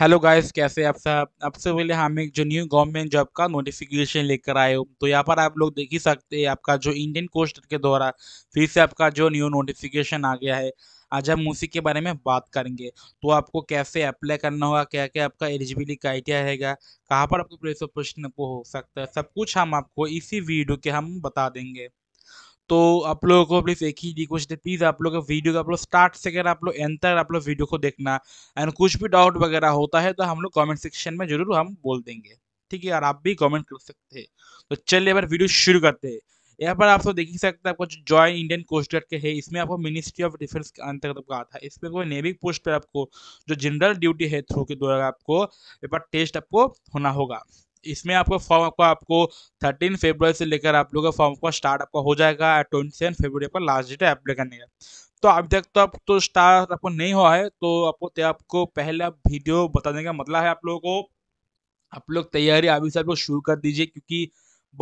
hello guys कैसे आप सब से पहले हम एक जो न्यू गवर्नमेंट जॉब का नोटिफिकेशन लेकर आए हो तो यहाँ पर आप लोग देख ही सकते हैं आपका जो इंडियन कोस्ट के द्वारा फिर से आपका जो न्यू नोटिफिकेशन आ गया है आज हम उसी के बारे में बात करेंगे तो आपको कैसे अप्लाई करना होगा क्या क्या आपका एलिजिबिलिटी क्राइटेरिया रहेगा कहाँ पर आपको प्रेस प्रश्न प्रश्न हो सकता है सब कुछ हम आपको इसी वीडियो के हम बता देंगे तो आप लोगों को प्लीज़ एक ही रिक्वेस्ट है प्लीज़ आप लोग वीडियो का आप लोग स्टार्ट से कर आप लोग एंड तक आप लोग वीडियो को देखना एंड कुछ भी डाउट वगैरह होता है तो हम लोग कमेंट सेक्शन में जरूर हम बोल देंगे ठीक है और आप भी कमेंट कर सकते हैं तो चलिए अब वीडियो शुरू करते हैं यहाँ पर आप लोग देख ही सकते हैं आपको जो ज्वाइन इंडियन कोस्ट गार्ड के है इसमें आपको मिनिस्ट्री ऑफ डिफेंस के अंतर्गत आपको आता है इसमें कोई नेवी पोस्ट पर आपको जो जनरल ड्यूटी है थ्रू के द्वारा आपको पेपर टेस्ट आपको होना होगा इसमें आपका फॉर्म आपका आपको थर्टीन फेब्रुवरी से लेकर आप लोगों का फॉर्म आपका स्टार्ट आपका हो जाएगा ट्वेंटी सेवन फेब्रुवरी का लास्ट डेट है अप्लाई करने का तो अभी तक तो आप तो स्टार्ट आपको नहीं हुआ है तो आपको आपको पहला वीडियो बताने का मतलब है आप लोगों को आप लोग तैयारी अभी से आप लोग शुरू कर दीजिए क्योंकि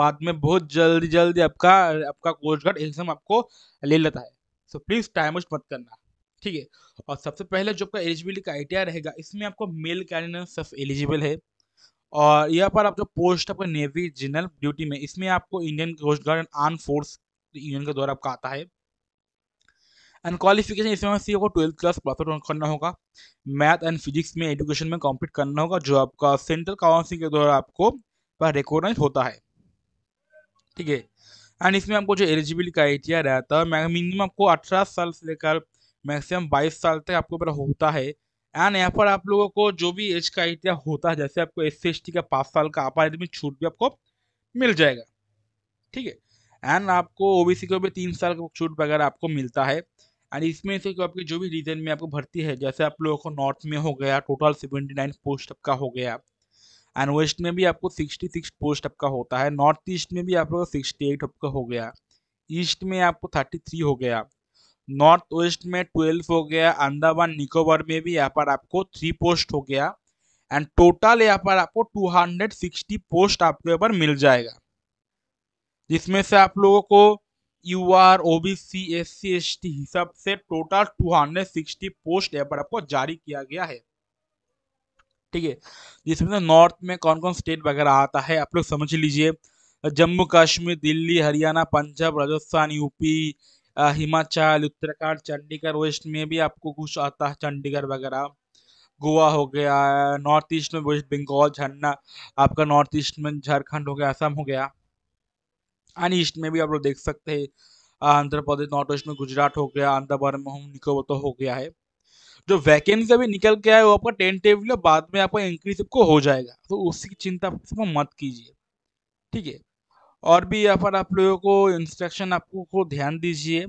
बाद में बहुत जल्दी जल्दी आपका आपका कोर्स गार्ड एग्जाम आपको ले लेता है सो प्लीज़ टाइम वेस्ट मत करना ठीक है और सबसे पहले जो आपका एलिजिबिलिटी का क्राइटेरिया रहेगा इसमें आपको मेल कैंडिडेट सब एलिजिबल है और यहाँ पर आप जो पोस्ट आपका नेवी जनरल ड्यूटी में इसमें आपको Indian Coast Guard and arm force union के द्वारा आपका आता है एंड क्वालिफिकेशन इसमें सी को ट्वेल्थ क्लास पास करना होगा मैथ एंड फिजिक्स में एजुकेशन में कॉम्पीट करना होगा जो आपका सेंट्रल काउंसिल के द्वारा आपको रिकॉग्नाइज होता है ठीक है एंड इसमें आपको जो एलिजिबिलिटी क्राइटेरिया रहता है मिनिमम आपको अठारह साल से लेकर मैक्सिमम बाईस साल तक आपको पर होता है एंड यहाँ पर आप लोगों को जो भी एज का आइडिया होता है जैसे आपको एस सी का पाँच साल का अपर एडमिट छूट भी आपको मिल जाएगा ठीक है एंड आपको ओबीसी को भी तीन साल का छूट वगैरह आपको मिलता है एंड इसमें से आपके जो भी रीजन में आपको भर्ती है जैसे आप लोगों को नॉर्थ में हो गया टोटल सेवेंटी नाइन पोस्ट आपका हो गया एंड वेस्ट में भी आपको सिक्सटी सिक्स पोस्ट आपका होता है नॉर्थ ईस्ट में भी आप लोगों को सिक्सटी एट आपका हो गया ईस्ट में आपको थर्टी थ्री हो गया नॉर्थ वेस्ट में ट्वेल्व हो गया अंदाबान निकोबार में भी यहाँ पर आपको थ्री पोस्ट हो गया एंड टोटल यहाँ पर आपको टू हंड्रेड सिक्सटी पोस्ट आपको यहाँ पर मिल जाएगा जिसमें से आप लोगों को U R O B C S C S T हिसाब से टोटल सिक्सटी पोस्ट यहाँ पर आपको जारी किया गया है ठीक है जिसमें से नॉर्थ में कौन कौन स्टेट वगैरह आता है आप लोग समझ लीजिए जम्मू कश्मीर दिल्ली हरियाणा पंजाब राजस्थान यूपी हिमाचल उत्तराखंड चंडीगढ़ वेस्ट में भी आपको कुछ आता है चंडीगढ़ वगैरह गोवा हो गया नॉर्थ ईस्ट में वेस्ट बंगाल झरना आपका नॉर्थ ईस्ट में झारखंड हो गया असम हो गया एंड ईस्ट में भी आप लोग देख सकते हैं आंध्र प्रदेश नॉर्थ ईस्ट में गुजरात हो गया अंदमान में तो हो गया है जो वैकेंसी अभी निकल के आए वो आपका टेबल बाद में आपका इंक्रीज आपको हो जाएगा तो उसकी चिंता मत कीजिए ठीक है और भी यहाँ पर आप लोगों को इंस्ट्रक्शन आपको को ध्यान दीजिए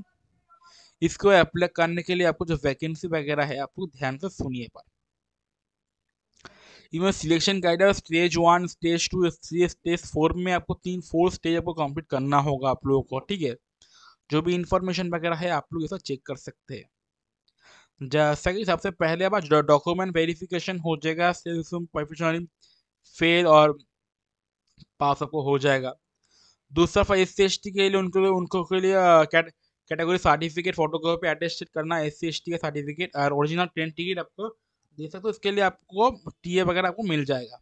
इसको अप्लाई करने के लिए आपको जो वैकेंसी वगैरह है आपको ध्यान से सुनिए पर even selection guide stage one stage two three stage four में आपको तीन फोर स्टेज आपको कंप्लीट करना होगा आप लोगों को ठीक है जो भी इंफॉर्मेशन वगैरह है आप लोग ऐसा चेक कर सकते हैं जैसा कि सबसे पहले आप डॉक्यूमेंट वेरिफिकेशन हो जाएगा प्रोफेशनल फेल और पास आपको हो जाएगा दूसरा एस सी के लिए उनको उनको के लिए कैटेगरी सर्टिफिकेट फोटोकॉपी अटेस्टेड करना एस सी का सर्टिफिकेट और ओरिजिनल ट्रेन टिकट आपको दे सकते हो उसके लिए आपको टी वगैरह आपको मिल जाएगा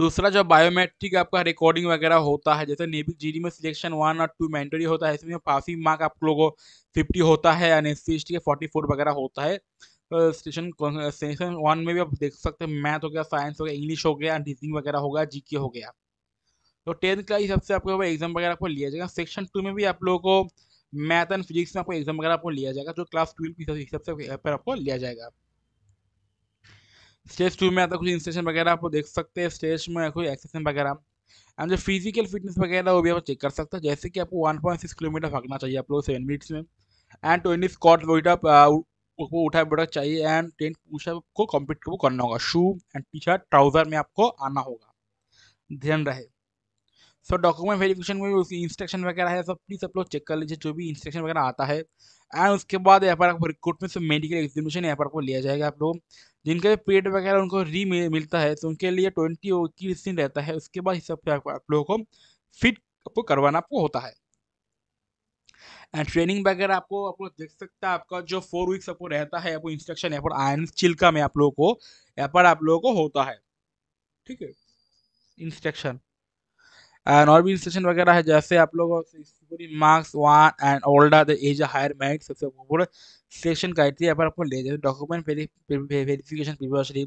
दूसरा जो बायोमेट्रिक आपका रिकॉर्डिंग वगैरह होता है जैसे नेविक जी में सिलेक्शन वन और टू मैंटरी होता है इसमें पासिंग मार्क आप लोगों फिफ्टी होता है एन एस सी का फोर्टी फोर वगैरह होता है सेशन सेशन वन में भी आप देख सकते हैं मैथ हो गया साइंस हो गया इंग्लिश हो गया रीजनिंग वगैरह हो गया जी हो गया तो टेंथ का ही सबसे आपको एग्जाम वगैरह आपको लिया जाएगा सेक्शन टू में भी आप लोगों को मैथ एंड फिजिक्स में आपको एग्जाम वगैरह आपको लिया जाएगा जो क्लास ट्वेल्व की हिसाब से पर आपको लिया जाएगा स्टेज टू में आता कुछ इंस्टेशन वगैरह आपको देख सकते हैं स्टेज में कोई एक्सेसन वगैरह एंड जो फिजिकल फिटनेस वगैरह वो भी आप चेक कर सकते हैं जैसे कि आपको वन पॉइंट सिक्स किलोमीटर भागना चाहिए आप लोग सेवन मिनट्स में एंड ट्वेंटी स्कॉट वोट आपको उठा बैठक चाहिए एंड टेन पूछा को कॉम्पीट करना होगा shoe and T shirt trouser में आपको आना होगा ध्यान रहे सो डॉक्यूमेंट वेरिफिकेशन में उसकी इंस्ट्रक्शन वगैरह है सब प्लीज़ आप लोग चेक कर लीजिए जो भी इंस्ट्रक्शन वगैरह आता है एंड उसके बाद यहाँ पर आपको रिक्रूटमेंट से मेडिकल एग्जामिनेशन यहाँ पर आपको लिया जाएगा आप लोग जिनका भी पेड वगैरह उनको री मिलता है तो उनके लिए ट्वेंटी इक्कीस दिन रहता है उसके बाद हिसाब से आप लोगों को फिट आपको करवाना आपको होता है एंड ट्रेनिंग वगैरह आपको आप लोग देख सकते हैं आपका जो फोर वीक्स आपको रहता है आपको इंस्ट्रक्शन यहाँ पर आयन चिल्का में आप लोगों को यहाँ पर आप लोगों को होता है ठीक है इंस्ट्रक्शन एंड और भी रिलेशन वगैरह है जैसे आप लोग marks one and older the age higher merit सबसे पूरा सेक्शन क्राइटेरिया पर आपको ले जाए डॉक्यूमेंट वेरीफिकेशन प्रीवियसली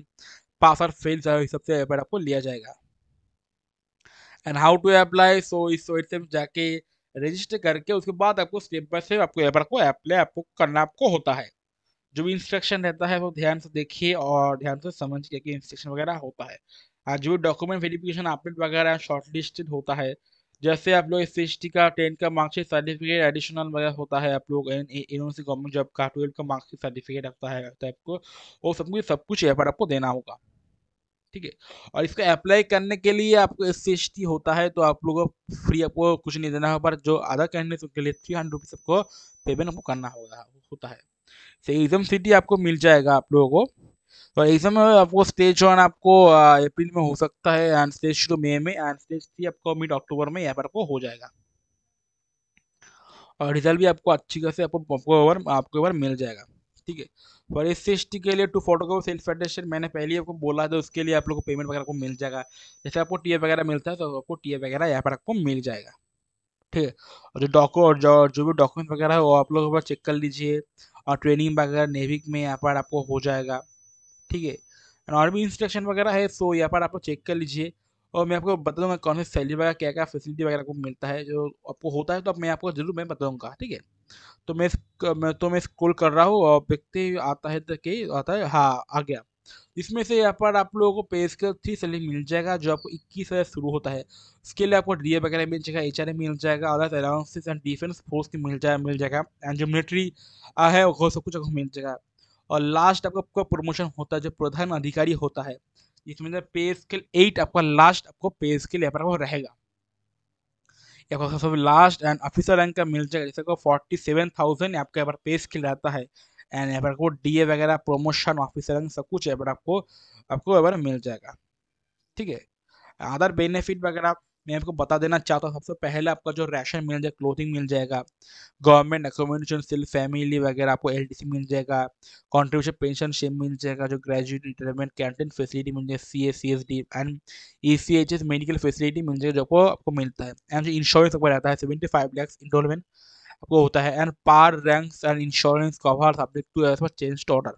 पास और फेल सबसे पर आपको लिया जाएगा and how to apply so इस वेट से जाके रजिस्टर करके उसके बाद आपको स्टेप बाय स्टेप आपको यहाँ पर आपको अप्लाई आपको करना आपको होता है जो भी इंस्ट्रक्शन रहता है वो ध्यान से देखिए और ध्यान से समझ के कि इंस्ट्रक्शन वगैरह होता है हाँ, जो डॉक्यूमेंट वेरिफिकेशन अपडेट वगैरह शॉर्टलिस्टेड होता है जैसे आप लोग एस सी का टेन का मार्कशीट सर्टिफिकेट एडिशनल वगैरह होता है आप लोग एन यूनिवर्सिटी गवर्नमेंट जॉब का ट्वेल्व का मार्कशीट सर्टिफिकेट रखता है तो आपको वो सब कुछ सब कुछ यहाँ पर आपको देना होगा ठीक है और इसको अप्लाई करने के लिए आपको एस सी होता है तो आप लोगों को फ्री आपको कुछ नहीं देना होगा पर जो अदर कैंडिडेट उनके लिए थ्री हंड्रेड रुपीज़ आपको पेमेंट आपको करना होगा होता है सही एग्जाम सिटी आपको मिल जाएगा आप लोगों को तो ऐसे में आपको स्टेज वन आपको अप्रैल में हो सकता है एंड स्टेज टू मई में एंड स्टेज थ्री आपको मिड अक्टूबर में यहाँ पर आपको हो जाएगा और रिजल्ट भी आपको अच्छी खासी आपको आपको आपको बार मिल जाएगा ठीक है और एस सी के लिए टू फोटोग्राफ सेल्फ एटेस्टेड मैंने पहले ही आपको बोला था उसके लिए आप लोग को पेमेंट वगैरह को मिल जाएगा जैसे आपको टीए वगैरह मिलता है तो आपको टीए वगैरह यहाँ पर आपको मिल जाएगा ठीक है और जो डॉक्यू और जो जो भी डॉक्यूमेंट वगैरह है वो आप लोग चेक कर लीजिए और ट्रेनिंग वगैरह नेविक में यहाँ पर आपको हो जाएगा ठीक है एंड और भी इंस्ट्रक्शन वगैरह है सो यहाँ पर आप लोग चेक कर लीजिए और मैं आपको बता दूंगा कौन सी सैलरी वगैरह क्या क्या फैसिलिटी वगैरह आपको मिलता है जो आपको होता है तो मैं आपको जरूर मैं बताऊँगा ठीक है तो मैं मैं तो मैं स्कूल कर रहा हूँ और व्यक्ति आता है तो के आता है हाँ आ गया इसमें से यहाँ पर आप लोगों को पे स्केल थ्री सैलरी मिल जाएगा जो आपको इक्कीस हज़ार शुरू होता है उसके लिए आपको डी वगैरह मिल जाएगा एच मिल जाएगा other allowances and defence force की मिल जाएगा मिल जाएगा एंड जो मिलिट्री है वो सब कुछ आपको मिल जाएगा और लास्ट आपका प्रमोशन होता है जो प्रधान अधिकारी होता है जिसमें पे स्केल एट आपका लास्ट आपको पे स्केल यहाँ पर आपको रहेगा लास्ट एंड ऑफिसर रैंक का मिल जाएगा जैसे फोर्टी सेवन थाउजेंड आपका यहाँ पर पे स्केल रहता है एंड यहाँ पर आपको डीए वगैरह प्रमोशन ऑफिसर रैंक सब कुछ यहाँ पर आपको आपको यहाँ पर मिल जाएगा ठीक है अदर बेनिफिट वगैरह मैं आपको बता देना चाहता हूँ सबसे पहले आपका जो राशन मिल जाएगा क्लोथिंग मिल जाएगा गवर्नमेंट एकोमोडेशन सेल फैमिली वगैरह आपको एल मिल जाएगा कॉन्ट्रीब्यूशन पेंशन शेप मिल जाएगा जो ग्रेजुएट रिटायरमेंट कैंटीन फैसिलिटी मिल जाएगी C S C S and E medical facility मिल जाएगी जो आपको आपको मिलता है एंड जो इंश्योरेंस आपको रहता है सेवेंटी फाइव लैक्स इंडोलमेंट आपको होता है and par ranks and insurance cover subject to as change to order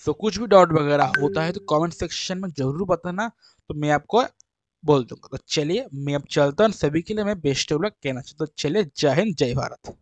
so so, कुछ भी डाउट वगैरह होता है तो कमेंट सेक्शन में जरूर बताना तो मैं आपको बोल दूंगा तो चलिए मैं अब चलता हूँ सभी के लिए मैं बेस्ट कहना चाहता हूँ तो चलिए जय हिंद जय भारत